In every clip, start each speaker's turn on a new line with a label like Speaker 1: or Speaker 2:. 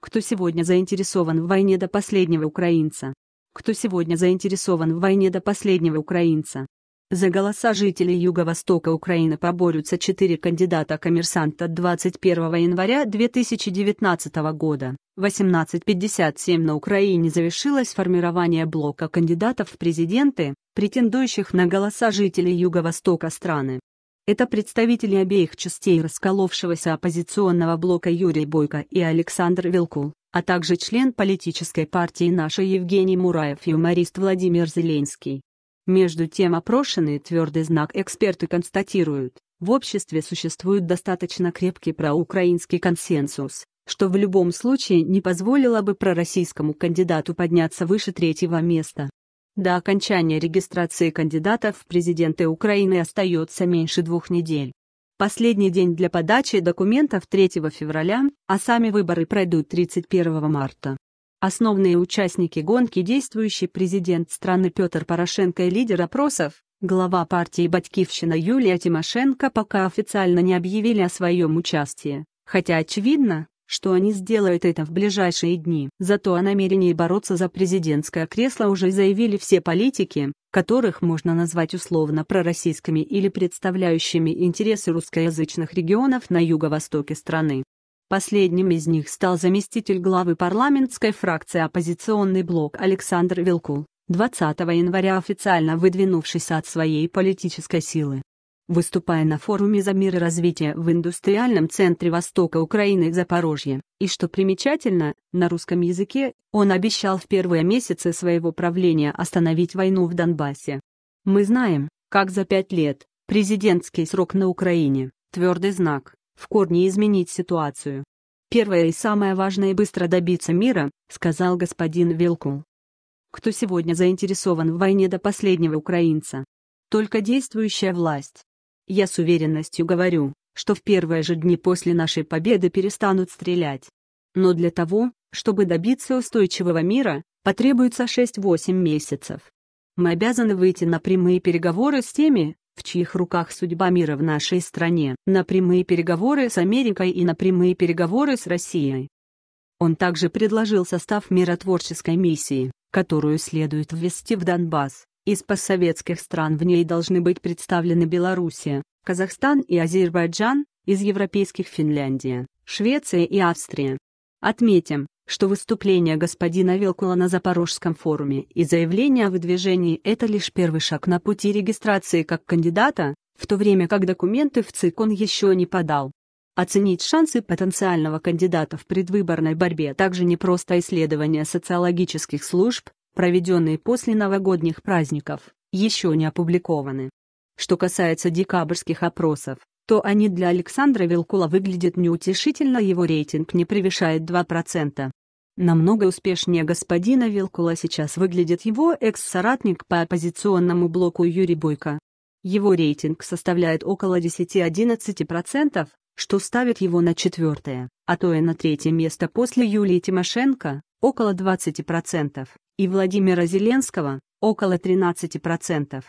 Speaker 1: Кто сегодня заинтересован в войне до последнего украинца? Кто сегодня заинтересован в войне до последнего украинца? За голоса жителей Юго-Востока Украины поборются четыре кандидата коммерсанта 21 января 2019 года. 18.57 на Украине завершилось формирование блока кандидатов в президенты, претендующих на голоса жителей Юго-Востока страны. Это представители обеих частей расколовшегося оппозиционного блока Юрий Бойко и Александр Вилкул, а также член политической партии «Наша» Евгений Мураев и юморист Владимир Зеленский. Между тем опрошенные твердый знак эксперты констатируют, в обществе существует достаточно крепкий проукраинский консенсус, что в любом случае не позволило бы пророссийскому кандидату подняться выше третьего места. До окончания регистрации кандидатов в президенты Украины остается меньше двух недель. Последний день для подачи документов 3 февраля, а сами выборы пройдут 31 марта. Основные участники гонки – действующий президент страны Петр Порошенко и лидер опросов, глава партии «Батькивщина» Юлия Тимошенко пока официально не объявили о своем участии, хотя очевидно, что они сделают это в ближайшие дни. Зато о намерении бороться за президентское кресло уже заявили все политики, которых можно назвать условно пророссийскими или представляющими интересы русскоязычных регионов на юго-востоке страны. Последним из них стал заместитель главы парламентской фракции «Оппозиционный блок» Александр Вилкул, 20 января официально выдвинувшийся от своей политической силы выступая на форуме за мир и развитие в индустриальном центре Востока Украины Запорожье, и что примечательно, на русском языке, он обещал в первые месяцы своего правления остановить войну в Донбассе. Мы знаем, как за пять лет, президентский срок на Украине, твердый знак, в корне изменить ситуацию. Первое и самое важное – быстро добиться мира, сказал господин Вилкул. Кто сегодня заинтересован в войне до последнего украинца? Только действующая власть. Я с уверенностью говорю, что в первые же дни после нашей победы перестанут стрелять. Но для того, чтобы добиться устойчивого мира, потребуется 6-8 месяцев. Мы обязаны выйти на прямые переговоры с теми, в чьих руках судьба мира в нашей стране, на прямые переговоры с Америкой и на прямые переговоры с Россией. Он также предложил состав миротворческой миссии, которую следует ввести в Донбасс. Из постсоветских стран в ней должны быть представлены Белоруссия, Казахстан и Азербайджан, из европейских Финляндия, Швеция и Австрия. Отметим, что выступление господина Велкула на Запорожском форуме и заявление о выдвижении – это лишь первый шаг на пути регистрации как кандидата, в то время как документы в ЦИК он еще не подал. Оценить шансы потенциального кандидата в предвыборной борьбе также не просто исследование социологических служб, проведенные после новогодних праздников, еще не опубликованы. Что касается декабрьских опросов, то они для Александра Вилкула выглядят неутешительно, его рейтинг не превышает 2%. Намного успешнее господина Вилкула сейчас выглядит его экс-соратник по оппозиционному блоку Юрий Бойко. Его рейтинг составляет около 10-11%, что ставит его на четвертое, а то и на третье место после Юлии Тимошенко, около 20%, и Владимира Зеленского, около 13%.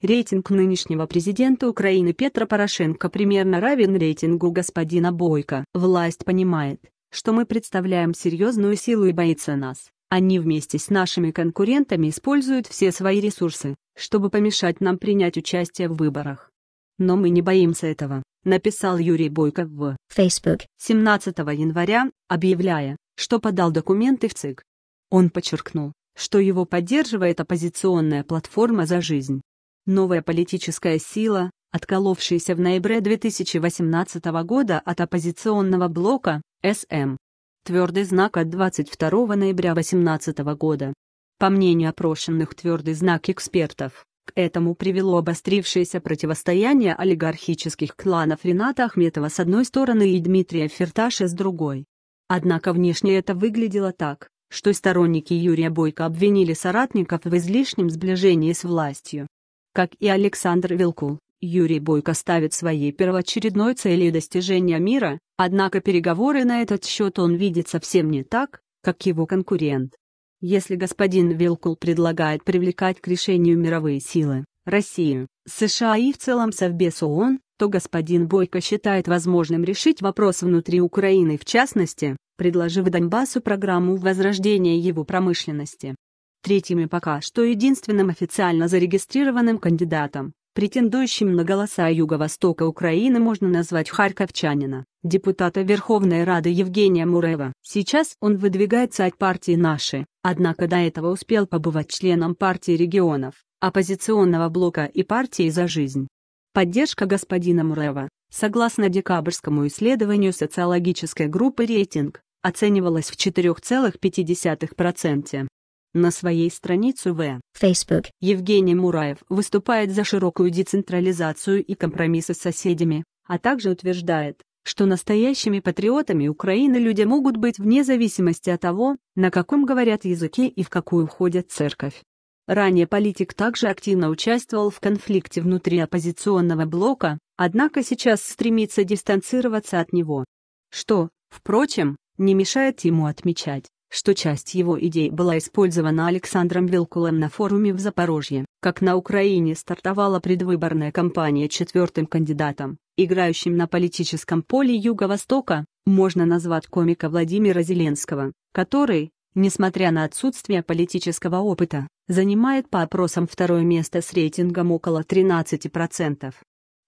Speaker 1: Рейтинг нынешнего президента Украины Петра Порошенко примерно равен рейтингу господина Бойко. Власть понимает, что мы представляем серьезную силу и боится нас. Они вместе с нашими конкурентами используют все свои ресурсы, чтобы помешать нам принять участие в выборах. Но мы не боимся этого написал Юрий Бойко в Facebook 17 января, объявляя, что подал документы в ЦИК. Он подчеркнул, что его поддерживает оппозиционная платформа «За жизнь». Новая политическая сила, отколовшаяся в ноябре 2018 года от оппозиционного блока СМ. Твердый знак от 22 ноября 2018 года. По мнению опрошенных твердый знак экспертов, этому привело обострившееся противостояние олигархических кланов Рената Ахметова с одной стороны и Дмитрия Ферташа с другой. Однако внешне это выглядело так, что сторонники Юрия Бойко обвинили соратников в излишнем сближении с властью. Как и Александр Вилкул, Юрий Бойко ставит своей первоочередной целью достижения мира, однако переговоры на этот счет он видит совсем не так, как его конкурент. Если господин Вилкул предлагает привлекать к решению мировые силы, Россию, США и в целом Совбез ООН, то господин Бойко считает возможным решить вопрос внутри Украины в частности, предложив Донбассу программу возрождения его промышленности. Третьими пока что единственным официально зарегистрированным кандидатом Претендующим на голоса Юго-Востока Украины можно назвать харьковчанина, депутата Верховной Рады Евгения Мурева. Сейчас он выдвигается от партии «Наши», однако до этого успел побывать членом партии регионов, оппозиционного блока и партии «За жизнь». Поддержка господина Мурева, согласно декабрьскому исследованию социологической группы «Рейтинг», оценивалась в 4,5%. На своей странице в Facebook Евгений Мураев выступает за широкую децентрализацию и компромиссы с соседями, а также утверждает, что настоящими патриотами Украины люди могут быть вне зависимости от того, на каком говорят языке и в какую входят церковь. Ранее политик также активно участвовал в конфликте внутри оппозиционного блока, однако сейчас стремится дистанцироваться от него. Что, впрочем, не мешает ему отмечать, что часть его идей была использована Александром Вилкулом на форуме в Запорожье, как на Украине стартовала предвыборная кампания четвертым кандидатом, играющим на политическом поле Юго-Востока, можно назвать комика Владимира Зеленского, который, несмотря на отсутствие политического опыта, занимает по опросам второе место с рейтингом около 13%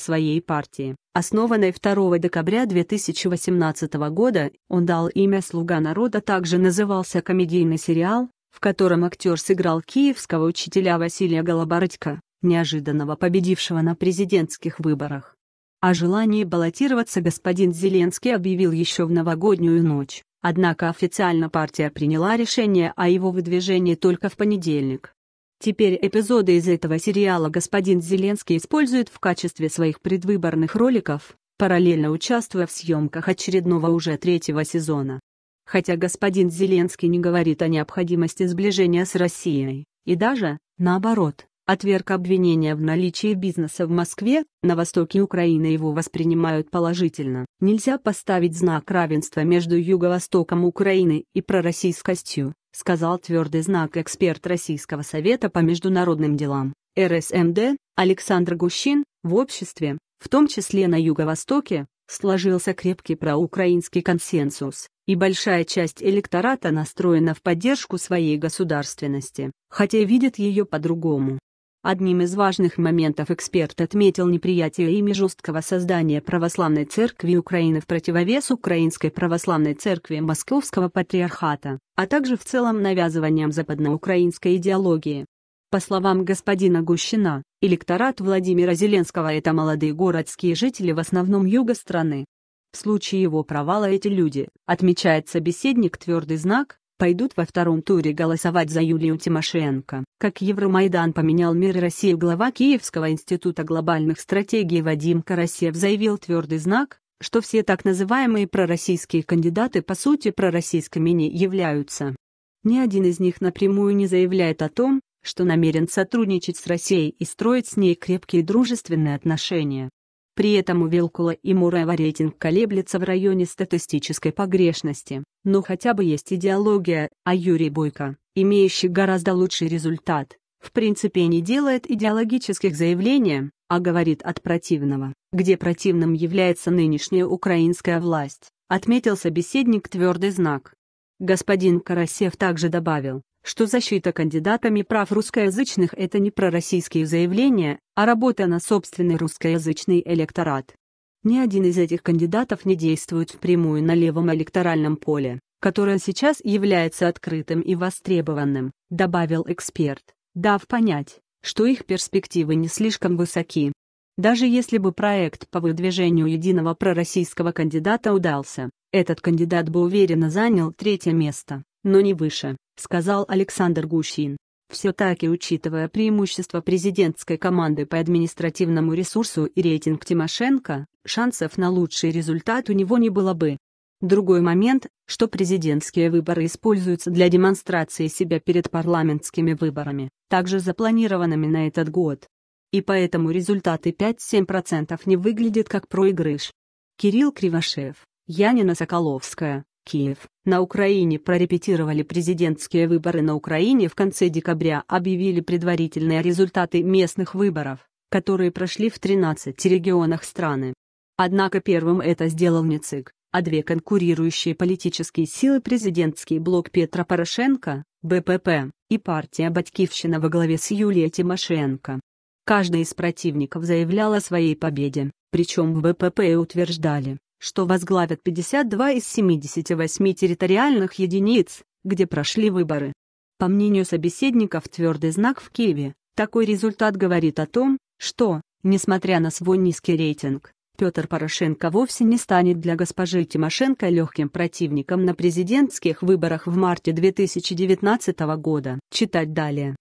Speaker 1: своей партии. Основанной 2 декабря 2018 года он дал имя «Слуга народа», также назывался комедийный сериал, в котором актер сыграл киевского учителя Василия Голобородько, неожиданного победившего на президентских выборах. О желании баллотироваться господин Зеленский объявил еще в новогоднюю ночь, однако официально партия приняла решение о его выдвижении только в понедельник. Теперь эпизоды из этого сериала господин Зеленский использует в качестве своих предвыборных роликов, параллельно участвуя в съемках очередного уже третьего сезона. Хотя господин Зеленский не говорит о необходимости сближения с Россией, и даже, наоборот, Отверг обвинения в наличии бизнеса в Москве, на востоке Украины его воспринимают положительно. Нельзя поставить знак равенства между юго-востоком Украины и пророссийскостью, сказал твердый знак эксперт Российского совета по международным делам РСМД Александр Гущин. В обществе, в том числе на юго-востоке, сложился крепкий проукраинский консенсус, и большая часть электората настроена в поддержку своей государственности, хотя видит ее по-другому. Одним из важных моментов эксперт отметил неприятие ими жесткого создания православной церкви Украины в противовес Украинской православной церкви Московского патриархата, а также в целом навязыванием западноукраинской идеологии. По словам господина Гущина, электорат Владимира Зеленского – это молодые городские жители в основном юга страны. В случае его провала эти люди, отмечает собеседник твердый знак, пойдут во втором туре голосовать за Юлию Тимошенко. Как Евромайдан поменял мир России, глава Киевского института глобальных стратегий Вадим Карасев заявил твердый знак, что все так называемые пророссийские кандидаты по сути пророссийскими не являются. Ни один из них напрямую не заявляет о том, что намерен сотрудничать с Россией и строить с ней крепкие дружественные отношения. При этом у Вилкула и Мурава рейтинг колеблется в районе статистической погрешности, но хотя бы есть идеология, а Юрий Бойко, имеющий гораздо лучший результат, в принципе не делает идеологических заявлений, а говорит от противного, где противным является нынешняя украинская власть, отметил собеседник твердый знак. Господин Карасев также добавил, что защита кандидатами прав русскоязычных – это не пророссийские заявления, а работа на собственный русскоязычный электорат. Ни один из этих кандидатов не действует впрямую на левом электоральном поле, которое сейчас является открытым и востребованным, добавил эксперт, дав понять, что их перспективы не слишком высоки. Даже если бы проект по выдвижению единого пророссийского кандидата удался, этот кандидат бы уверенно занял третье место, но не выше, сказал Александр Гущин. Все-таки учитывая преимущество президентской команды по административному ресурсу и рейтинг Тимошенко, шансов на лучший результат у него не было бы. Другой момент, что президентские выборы используются для демонстрации себя перед парламентскими выборами, также запланированными на этот год. И поэтому результаты 5-7% не выглядят как проигрыш. Кирилл Кривошеев, Янина Соколовская, Киев. На Украине прорепетировали президентские выборы на Украине в конце декабря объявили предварительные результаты местных выборов, которые прошли в 13 регионах страны. Однако первым это сделал не ЦИК, а две конкурирующие политические силы президентский блок Петра Порошенко, БПП, и партия «Батькивщина» во главе с Юлией Тимошенко. Каждый из противников заявлял о своей победе, причем в БПП утверждали, что возглавят 52 из 78 территориальных единиц, где прошли выборы. По мнению собеседников «Твердый знак» в Киеве, такой результат говорит о том, что, несмотря на свой низкий рейтинг, Петр Порошенко вовсе не станет для госпожи Тимошенко легким противником на президентских выборах в марте 2019 года. Читать далее.